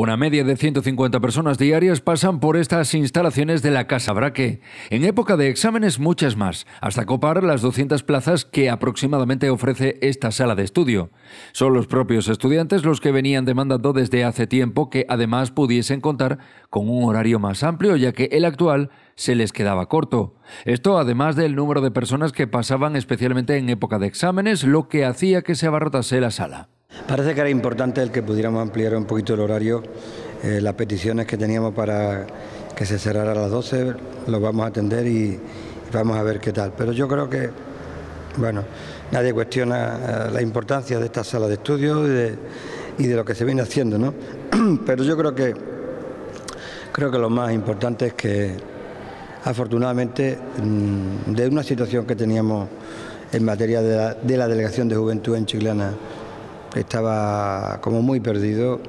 Una media de 150 personas diarias pasan por estas instalaciones de la Casa Braque. En época de exámenes, muchas más, hasta copar las 200 plazas que aproximadamente ofrece esta sala de estudio. Son los propios estudiantes los que venían demandando desde hace tiempo que además pudiesen contar con un horario más amplio, ya que el actual se les quedaba corto. Esto además del número de personas que pasaban especialmente en época de exámenes, lo que hacía que se abarrotase la sala. Parece que era importante el que pudiéramos ampliar un poquito el horario. Eh, las peticiones que teníamos para que se cerrara a las 12 lo vamos a atender y, vamos a ver qué tal. Pero yo creo que, bueno, nadie cuestiona eh, la importancia de esta sala de estudio y de, lo que se viene haciendo, ¿no? Pero yo creo que creo que lo más importante es que afortunadamente mm, de una situación que teníamos en materia de la, delegación de juventud en Chiclana estaba como muy perdido.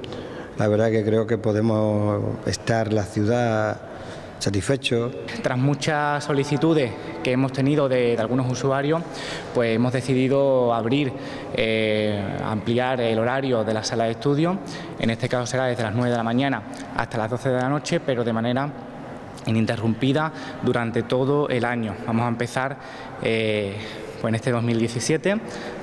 La verdad que creo que podemos estar la ciudad satisfecho. Tras muchas solicitudes que hemos tenido de, algunos usuarios, pues hemos decidido abrir, eh, ampliar el horario de la sala de estudio. En este caso será desde las 9 de la mañana hasta las 12 de la noche, pero de manera ininterrumpida durante todo el año. Vamos a empezar eh, pues en este 2017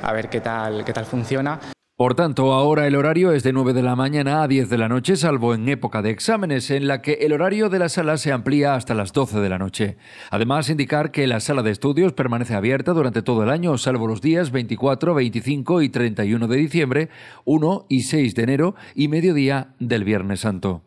a ver qué tal, qué tal funciona. Por tanto, ahora el horario es de 9 de la mañana a 10 de la noche, salvo en época de exámenes, en la que el horario de la sala se amplía hasta las 12 de la noche. Además, indicar que la sala de estudios permanece abierta durante todo el año, salvo los días 24, 25 y 31 de diciembre, 1 y 6 de enero y mediodía del Viernes Santo.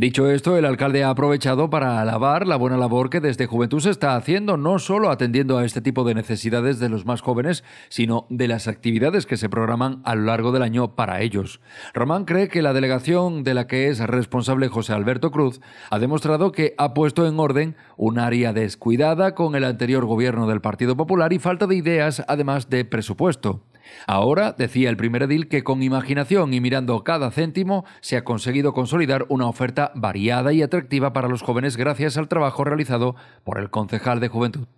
Dicho esto, el alcalde ha aprovechado para alabar la buena labor que desde Juventud se está haciendo, no solo atendiendo a este tipo de necesidades de los más jóvenes, sino de las actividades que se programan a lo largo del año para ellos. Román cree que la delegación de la que es responsable José Alberto Cruz ha demostrado que ha puesto en orden un área descuidada con el anterior gobierno del Partido Popular y falta de ideas, además de presupuesto. Ahora decía el primer edil que con imaginación y mirando cada céntimo se ha conseguido consolidar una oferta variada y atractiva para los jóvenes gracias al trabajo realizado por el concejal de juventud.